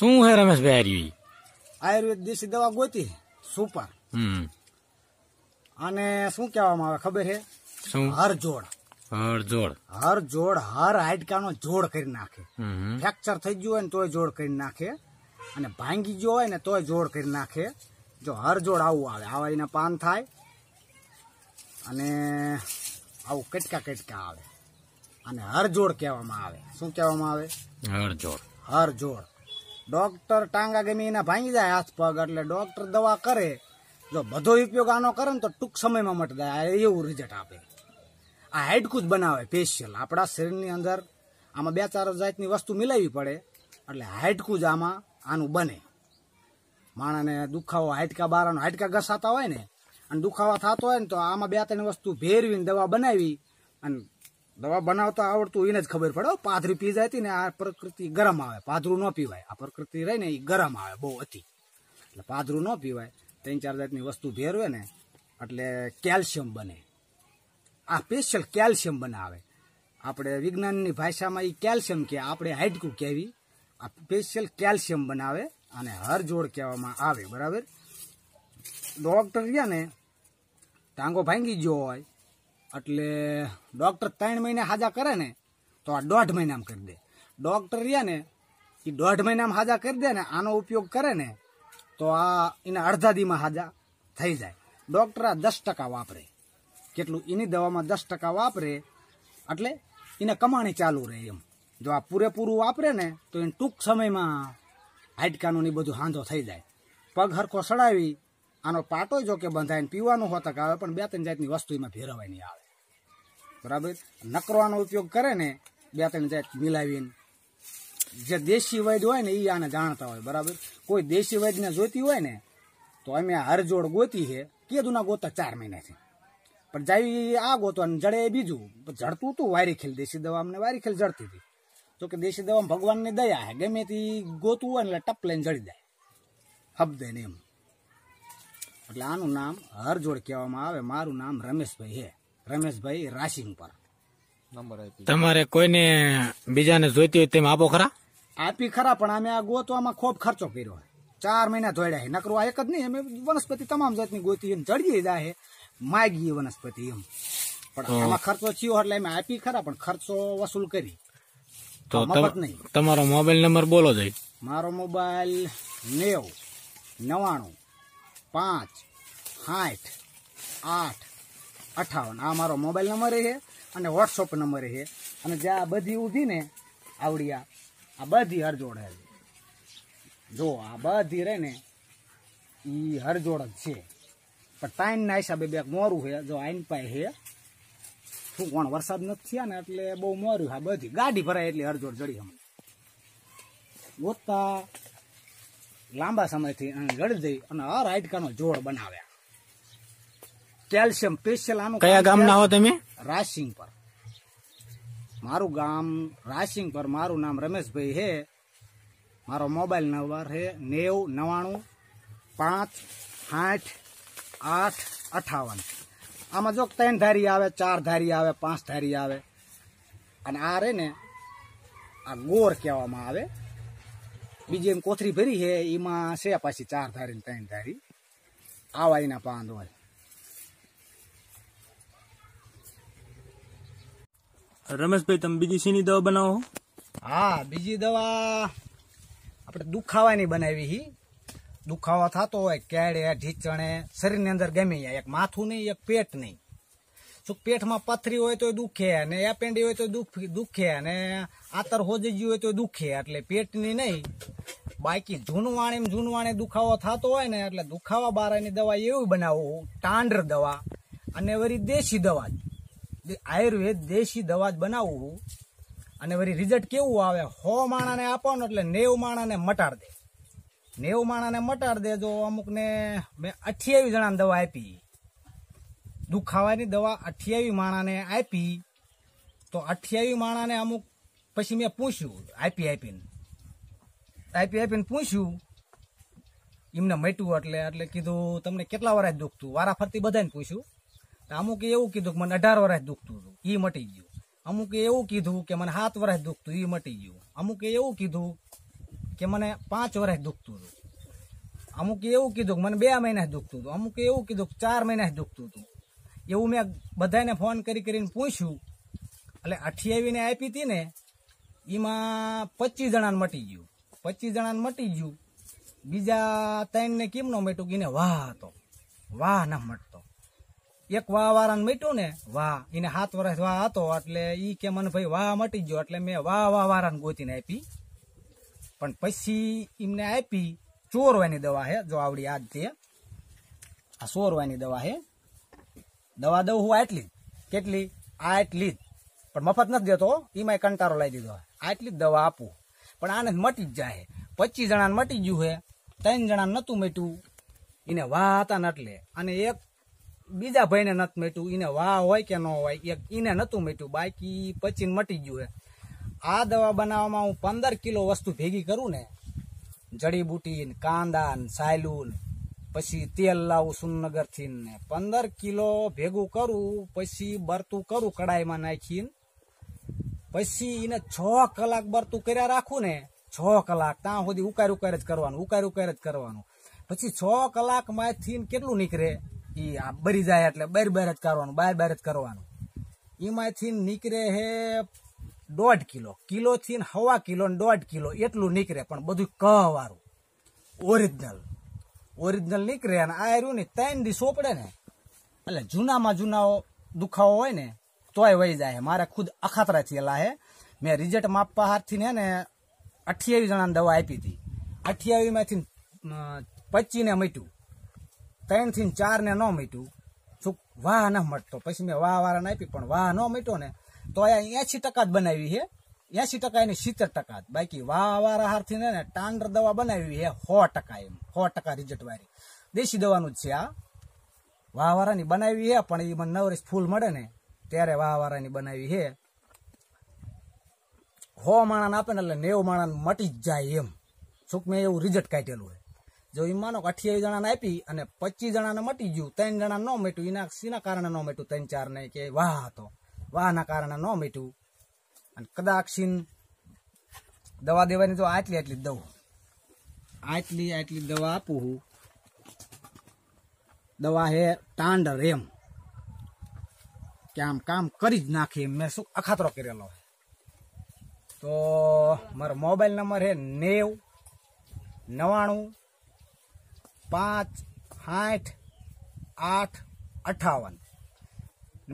શું હે રમેશભાઈ આયુર્વેદ આયુર્વેદ દેશી દવા ગોતી સુપર અને શું કહેવામાં આવે ખબર છે શું હરજોડ હર જોડ હર જોડ જોડ કરી નાખે ફ્રેક્ચર થઈ ગયું હોય ને તોય જોડ કરી નાખે અને ભાંગી ગયો હોય ને તોય જોડ કરી નાખે જો હરજોડ આવું આવે આવા એના પાન થાય અને આવું કેટકા કટકા આવે અને હરજોડ જોડ કહેવામાં આવે શું કહેવામાં આવે હરજોડ હરજોડ ડોક્ટર ટાંગા ગમી એના ભાંગી જાય હાથ પગ એટલે ડોક્ટર દવા કરે જો બધો ઉપયોગ આનો કરે ને તો ટૂંક સમયમાં મટી જાય એવું રિઝલ્ટ આપે આ હાડકું જ બનાવે સ્પેશિયલ આપણા શરીરની અંદર આમાં બે ચાર જાતની વસ્તુ મિલાવવી પડે એટલે હાડકું જ આમાં આનું બને માણાને દુખાવો હાડકા બારાનો હાડકા ઘસાતા હોય ને અને દુખાવા થતો હોય ને તો આમાં બે ત્રણ વસ્તુ ભેરવીને દવા બનાવી અને દવા બનાવતા આવડતું એને જ ખબર પડે પાથરી પી જાય ને આ પ્રકૃતિ ગરમ આવે પાથરું ન પીવાય આ પ્રકૃતિ રહી ને એ ગરમ આવે બહુ અતિ એટલે પાથરું ન પીવાય ત્રણ ચાર જાતની વસ્તુ ભેરવે ને એટલે કેલ્શિયમ બને આ સ્પેશિયલ કેલ્શિયમ બનાવે આપણે વિજ્ઞાનની ભાષામાં એ કેલ્શિયમ કે આપણે હાઇડકું કહેવી આ સ્પેશિયલ કેલ્શિયમ બનાવે અને હરજોડ કહેવામાં આવે બરાબર ડોક્ટર રહ્યા ને ટાંગો ભાંગી ગયો હોય એટલે ડૉક્ટર ત્રણ મહિને હાજા કરે ને તો આ દોઢ મહિનામાં કરી દે ડોક્ટર રહ્યા ને એ દોઢ મહિનામાં હાજા કરી દે ને આનો ઉપયોગ કરે ને તો આ એને અડધા દીમાં હાજા થઈ જાય ડૉક્ટર આ દસ ટકા વાપરે કેટલું એની દવામાં દસ ટકા વાપરે એટલે એને કમાણી ચાલુ રહે એમ જો આ પૂરેપૂરું વાપરે ને તો એને ટૂંક સમયમાં હાડકાનું ને બધું હાંધો થઈ જાય પગ હરખો સડાવી આનો પાટો જો કે બંધાઈને પીવાનું હોતક આવે પણ બે ત્રણ જાતની વસ્તુ એમાં ભેરવાય નહીં આવે બરાબર નકરવાનો ઉપયોગ કરે ને બે ત્રણ જાત મિલાવીને જે દેશી વૈદ હોય ને એ આને જાણતા હોય બરાબર કોઈ દેશી વૈદને જોતી હોય ને તો અમે હરજોડ ગોતી છે કીધું ના ગોતા ચાર મહિનાથી પણ જાય આ ગોતો અને જડે બીજું જડતું હતું વારી ખેલ દેશી દવા અમને વારી ખેલ જડતી હતી તો કે દેશી દવામાં ભગવાનની દયા હે ગમે તે ગોતું હોય ને એટલે ટપ લઈને જડી દે હબદે ને એમ એટલે આનું નામ હરજોડ કહેવામાં આવે મારું નામ રમેશભાઈ હે રમેશભાઈ રાશિ ઉપર તમારે કોઈને બીજાને જોઈતી હોય તેમ આપો ખરા આપી ખરા પણ અમે આ ગોતવામાં ખૂબ ખર્ચો કર્યો હોય ચાર મહિના ધોડ્યા છે નકરું આ એક જ નહીં અમે વનસ્પતિ તમામ જાતની ગોતી એમ જડીએ જાય માગીએ વનસ્પતિ એમ પણ આમાં ખર્ચો થયો એટલે અમે આપી ખરા પણ ખર્ચો વસૂલ કરી તો તમારો મોબાઈલ નંબર બોલો જઈ મારો મોબાઈલ નેવ નવાણું પાંચ સાઠ આઠ અઠાવન આ મારો મોબાઈલ નંબર છે અને વોટ્સઅપ નંબર છે અને જે આ બધી ઊભી ને આવડી આ બધી હરજોડ હે જો આ બધી રહે ને એ હરજોડ જ છે પણ ના હિસાબે બે મોરું છે જો આઈન પાય છે શું કોણ વરસાદ નથી થયા ને એટલે બહુ મોર્યું હા બધી ગાડી ભરાય એટલે હરજોડ જડી અમે ગોતતા લાંબા સમયથી અને ગળી જઈ અને હર હાઈટકાનો જોડ બનાવ્યા કેલ્શિયમ સ્પેશિયલ આનું કયા ગામના હો તમે રાશિંગ પર મારું ગામ રાશિંગ પર મારું નામ રમેશભાઈ હે મારો મોબાઈલ નંબર હે નેવ નવાણું પાંચ આઠ આઠ અઠાવન આમાં જો ત્રણ ધારી આવે ચાર ધારી આવે પાંચ ધારી આવે અને આ રે ને આ ગોર કહેવામાં આવે બીજી એમ કોથરી ભરી છે એમાં છે પાછી ચાર ધારી ત્રણ ધારી આવા એના પાંદ હોય રમેશભાઈ તમે બીજી શીની દવા બનાવો હા બીજી દવા આપણે દુખાવાની બનાવી હી દુખાવા થતો હોય કેડે ઢીચણે શરીરની અંદર ગમે એક માથું નહીં એક પેટ નહીં શું પેટમાં પથરી હોય તો દુખે અને એપેન્ડી હોય તો દુખે અને આતર હોજજી હોય તો દુખે એટલે પેટની નહીં બાકી જૂનું વાણી જૂનું દુખાવો થતો હોય ને એટલે દુખાવા બારાની દવા એવી બનાવવું ટાંડર દવા અને વળી દેશી દવા આયુર્વેદ દેશી દવા જ બનાવવું અને વળી રિઝલ્ટ કેવું આવે હો માણાને આપો ને એટલે નેવ માણાને મટાડ દે નેવ માણાને મટાડ દે જો અમુકને મેં અઠ્યાવીસ જણાને દવા આપી દુખાવાની દવા અઠ્યાવીસ માણાને આપી તો અઠ્યાવીસ માણાને અમુક પછી મેં પૂછ્યું આપી આપીને આપી આપીને પૂછ્યું એમને મટ્યું એટલે એટલે કીધું તમને કેટલા વાર દુખતું વારા ફરતી બધાને પૂછ્યું અમુક એવું કીધું કે મને અઢાર વર્ષ દુખતું હતું એ મટી ગયું અમુકે એવું કીધું કે મને સાત વર્ષ દુખતું એ મટી ગયું અમુકે એવું કીધું કે મને પાંચ વર્ષ દુખતું હતું અમુકે એવું કીધું કે મને બે મહિના દુખતું હતું અમુકે એવું કીધું કે ચાર મહિના દુખતું હતું એવું મેં બધાને ફોન કરી કરીને પૂછ્યું એટલે અઠ્યાવીને આપી હતી ને એમાં પચીસ જણાને મટી ગયું પચીસ જણાને મટી ગયું બીજા ત્રણને કેમ ન મટ્યું કે વાહ હતો વાહ ના મટ એક વાહ વાળાને મટ્યું ને વાહ એને હાથ વર્ષ વાહ હતો એટલે ઈ કે મને ભાઈ વાહ મટી ગયો એટલે મેં વાહ વાહ વાળાને ગોતીને આપી પણ પછી એમને આપી ચોરવાની દવા હે જો આવડી આજ તે આ ચોરવાની દવા હે દવા દઉં હું આટલી કેટલી આટલી જ પણ મફત નથી દેતો એમાં કંટારો લાવી દીધો આટલી જ દવા આપું પણ આને મટી જ જાય પચીસ જણાને મટી ગયું હે ત્રણ જણાને નહોતું મટ્યું એને વાહ હતા ને એટલે અને એક બીજા ભાઈને નથી મેટ્યું એને વાહ હોય કે ન હોય એક એને નતું મેટ્યું બાકી પચીને મટી ગયું હે આ દવા બનાવવામાં હું પંદર કિલો વસ્તુ ભેગી કરું ને જડીબુટી કાંદા સાયલું પછી તેલ લાવું સુનગરથી ને પંદર કિલો ભેગું કરું પછી બરતું કરું કડાઈમાં નાખીને પછી એને છ કલાક બરતું કર્યા રાખું ને છ કલાક ત્યાં સુધી ઉકાર ઉકાર જ કરવાનું ઉકાર ઉકાર જ કરવાનું પછી છ કલાકમાંથી કેટલું નીકળે એ આ બરી જાય એટલે બાર બાર જ કરવાનું બાર બાર જ કરવાનું એમાંથી નીકળે હે દોઢ કિલો કિલો થી હવા કિલો ને દોઢ કિલો એટલું નીકળે પણ બધું ક વાળું ઓરિજિનલ ઓરિજિનલ નીકળે અને આ રહ્યું ને ત્રણ દી સોપડે ને એટલે જૂનામાં જૂના દુખાવો હોય ને તોય વહી જાય મારે ખુદ અખાતરા થયેલા હે મેં રિઝલ્ટ માપવા હારથી ને અઠ્યાવીસ જણાને દવા આપી હતી અઠ્યાવીસમાંથી પચીને મટ્યું ત્રણ થી ચાર ને ન મીટ્યું ચૂક વાહ ન મટતો પછી મેં વાહ વાળા આપી પણ વાહ ન મટ્યો ને તો અહીંયા એસી ટકા જ બનાવી છે એસી ટકા એની સિત્તેર ટકા બાકી વાહ વાળા હારથી ને ટાંડર દવા બનાવી છે સો ટકા એમ સો ટકા રિઝલ્ટ વાળી દેશી દવાનું જ છે આ વાહ વાહવારાની બનાવી છે પણ એ મને નવરીશ ફૂલ મળે ને ત્યારે વાહ વાહવારાની બનાવી છે હો માણાને આપે ને એટલે નેવું માણાને મટી જ જાય એમ સુખ મેં એવું રિઝલ્ટ કાઢેલું છે જો એ માનો અઠ્યાવીસ જણાને આપી અને પચીસ જણાને મટી ગયું ત્રણ જણા ન મટ્યું એના શીના કારણે ન મટ્યું ત્રણ ચાર ને કે વાહ હતો વાહના કારણે ન મટ્યું અને કદાચ કદાક્ષીન દવા દેવાની તો આટલી આટલી દઉં આટલી આટલી દવા આપું હું દવા હે ટાંડર એમ કે આમ કામ કરી જ નાખી મેં શું અખાતરો કરેલો તો મારો મોબાઈલ નંબર હે નેવ નવાણું પાંચ સાઠ આઠ અઠાવન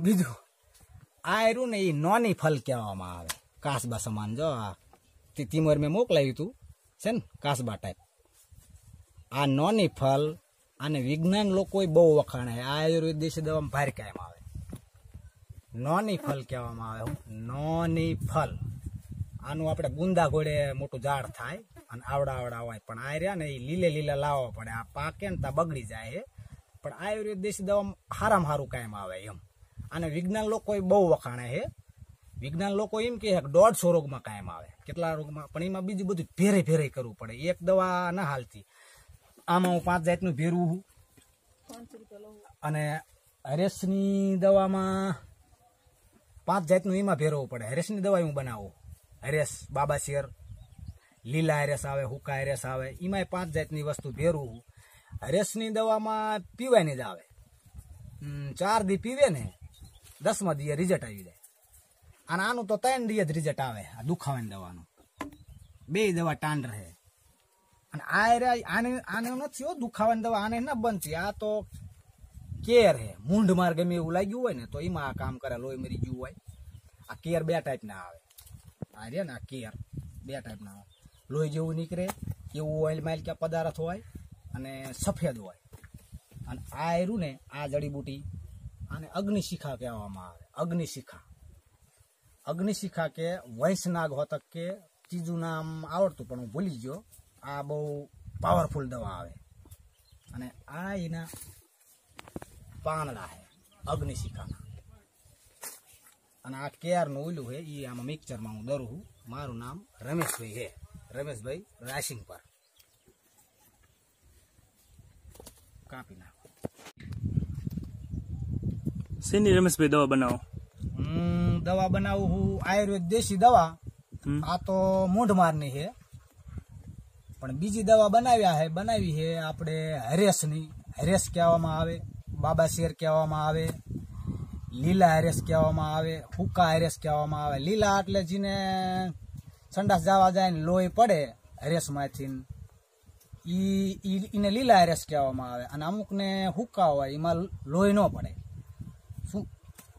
બીજું આ ને એ નોની ફલ કહેવામાં આવે કાસબા સમાન જો આ તિમર મેં મોકલાવ્યું હતું છે ને કાસબા ટાઈપ આ નોની ફલ અને વિજ્ઞાન લોકોએ બહુ વખાણાય આયુર્વેદ દેશી દવામાં ભાર કહેવામાં આવે નોની ફલ કહેવામાં આવે નોની ફલ આનું આપણે ગુંદા ઘોડે મોટું ઝાડ થાય અને આવડા આવડા હોય પણ આ ને એ લીલે લીલા લાવવા પડે આ પાકે ને ત્યાં બગડી જાય છે પણ આયુર્વેદ દેશી દવામાં હારામાં સારું કાયમ આવે એમ અને વિજ્ઞાન લોકો બહુ વખાણે છે વિજ્ઞાન લોકો એમ કહે કે દોઢસો રોગમાં કાયમ આવે કેટલા રોગમાં પણ એમાં બીજું બધું ભેરે ભેરે કરવું પડે એક દવા ના હાલતી આમાં હું પાંચ જાતનું ભેરવું છું અને હરેશની દવામાં પાંચ જાતનું એમાં ભેરવવું પડે હરેશની દવા હું બનાવું હરેશ બાબા શેર લીલા આયરસ આવે હુકા આયરસ આવે એમાંય પાંચ જાતની વસ્તુ ભેરવું હરેસની દવામાં પીવાની જ આવે ચાર દી પીવે ને દસમાં દીએ રિઝલ્ટ આવી જાય અને આનું તો ત્રણ દીએ જ રિઝલ્ટ આવે આ દુખાવાની દવાનું બે દવા ટાંડ રહે અને આ આને આને નથી હો દુખાવાની દવા આને ના બનતી આ તો કેર હે મૂંઢ માર્ગ એમ એવું લાગ્યું હોય ને તો એમાં આ કામ કરે લોહી મરી ગયું હોય આ કેર બે ટાઈપના આવે આ રે ને આ કેર બે ટાઈપના આવે લોહી જેવું નીકળે એવું ઓઇલ માઇલ કે પદાર્થ હોય અને સફેદ હોય અને આ એરું ને આ જડીબુટી આને અગ્નિશિખા કહેવામાં આવે અગ્નિશિખા અગ્નિશિખા કે વૈશ્યનાગ હોતક કે ત્રીજું નામ આવડતું પણ હું ભૂલી ગયો આ બહુ પાવરફુલ દવા આવે અને આ એના પાંદડા છે અગ્નિશિખાના અને આ કેરનું ઓલું છે એ આમાં મિક્સરમાં હું દરું છું મારું નામ રમેશભાઈ છે રમેશભાઈ રાશિંગ પર કાપી નાખો શેની રમેશભાઈ દવા બનાવો હું દવા બનાવું હું આયુર્વેદ દેશી દવા આ તો મોઢમારની છે પણ બીજી દવા બનાવ્યા છે બનાવી છે આપણે હરેશની હરેશ કહેવામાં આવે બાબા શેર કહેવામાં આવે લીલા હરેશ કહેવામાં આવે હુકા હરેશ કહેવામાં આવે લીલા એટલે જેને સંડાસ જવા જાય ને લોહી પડે રેસમાંથી ઈ એને લીલા રેસ કહેવામાં આવે અને અમુકને હુકા હોય એમાં લોહી ન પડે શું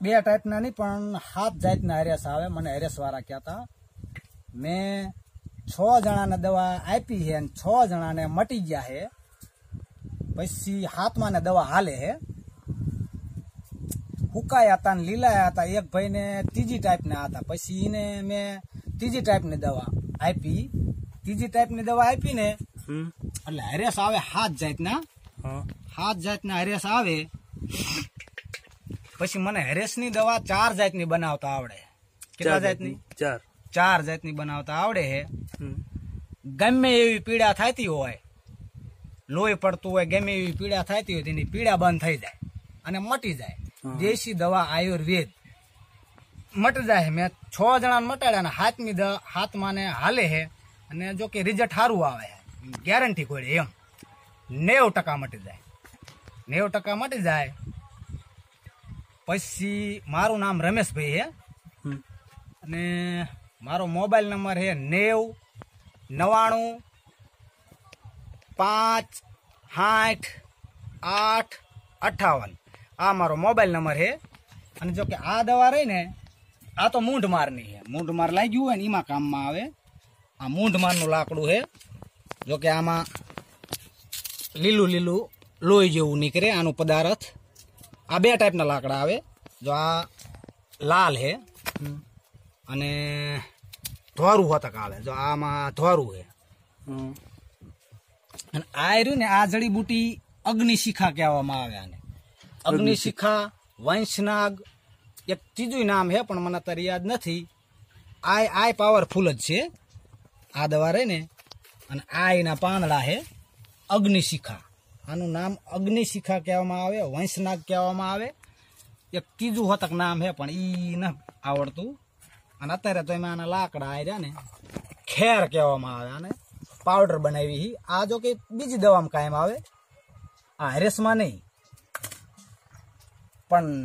બે ટાઈપના નહીં પણ સાત જાતના હરેસ આવે મને હરેસવાળા કહેતા મેં છ જણાને દવા આપી છે અને છ જણાને મટી ગયા છે પછી હાથમાં ને દવા હાલે છે હુકાયા હતા ને લીલાયા હતા એક ભાઈને ત્રીજી ટાઈપના હતા પછી એને મેં ત્રીજી ટાઈપ ની દવા આપી ત્રીજી ટાઈપ ની દવા આપી ને એટલે હરેસ આવે હાથ જાતના હાથ જાતના હરેસ આવે પછી મને ની દવા ચાર જાતની બનાવતા આવડે કેટલા જાતની ચાર ચાર જાતની બનાવતા આવડે હે ગમે એવી પીડા થતી હોય લોહી પડતું હોય ગમે એવી પીડા થતી હોય તેની પીડા બંધ થઈ જાય અને મટી જાય દેશી દવા આયુર્વેદ મટ જાય મેં છ જણાને મટાડ્યા ને હાથની દ હાથમાં ને હાલે હે અને જો કે રિઝલ્ટ સારું આવે હે ગેરંટી કોઈ એમ નેવ ટકા મટી જાય નેવું ટકા મટી જાય પછી મારું નામ રમેશભાઈ હે અને મારો મોબાઈલ નંબર હે નેવ નવાણું પાંચ આઠ આઠ અઠાવન આ મારો મોબાઈલ નંબર છે અને જો કે આ દવા રહી ને આ તો મૂંઢ મારની હે મૂંઢ માર લાગ્યું હોય ને એમાં કામમાં આવે આ મૂંઢ મારનું લાકડું છે જો કે આમાં લીલું લીલું લોહી જેવું નીકળે આનું પદાર્થ આ બે ટાઈપના લાકડા આવે જો આ લાલ છે અને ધોરું હોતા કાલે જો આમાં ધોરું છે અને આ રહ્યું ને આ જડીબુટી અગ્નિશિખા કહેવામાં આવે આને અગ્નિશિખા વંશનાગ એક ત્રીજું નામ હે પણ મને અત્યારે યાદ નથી આય આય પાવરફુલ જ છે આ દવા રહે ને અને આ એના પાંદડા છે અગ્નિશિખા આનું નામ અગ્નિશિખા કહેવામાં આવે વંશનાગ કહેવામાં આવે એક ત્રીજું હતક નામ હે પણ એ ન આવડતું અને અત્યારે તો એમાં આના લાકડા આવ્યા ને ખેર કહેવામાં આવે આને પાવડર બનાવી આ જો કે બીજી દવામાં કાયમ આવે આ રેસમાં નહીં પણ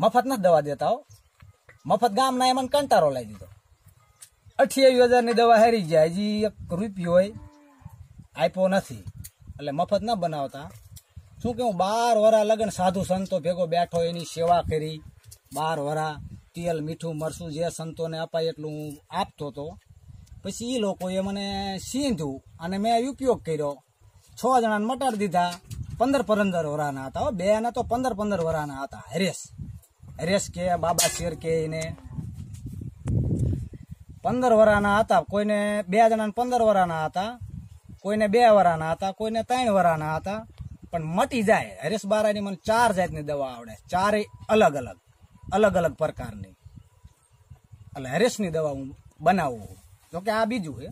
મફત નથી દવા દેતા હો મફત ગામના એમાં કંટારો લઈ દીધો અઠ્યાવીસ હજારની દવા હેરી ગયા હજી એક રૂપિયો હોય આપ્યો નથી એટલે મફત ન બનાવતા શું કે હું બાર વરા લગ્ન સાધુ સંતો ભેગો બેઠો એની સેવા કરી બાર વરા તેલ મીઠું મરસું જે સંતોને અપાય એટલું હું આપતો હતો પછી એ લોકોએ મને સીંધું અને મેં ઉપયોગ કર્યો છ જણાને મટાડી દીધા પંદર પંદર વરાના હતા બે ના તો પંદર પંદર વરાના હતા હરેશ રેસ કે બાબા શેર કે એને પંદર વરાના હતા કોઈને બે જણાને પંદર વરાના હતા કોઈને બે વરાના હતા કોઈને ત્રણ વરાના હતા પણ મટી જાય હરેશ બારાની મને ચાર જાતની દવા આવડે ચારે અલગ અલગ અલગ અલગ પ્રકારની એટલે હરેશની દવા હું બનાવું જોકે આ બીજું હે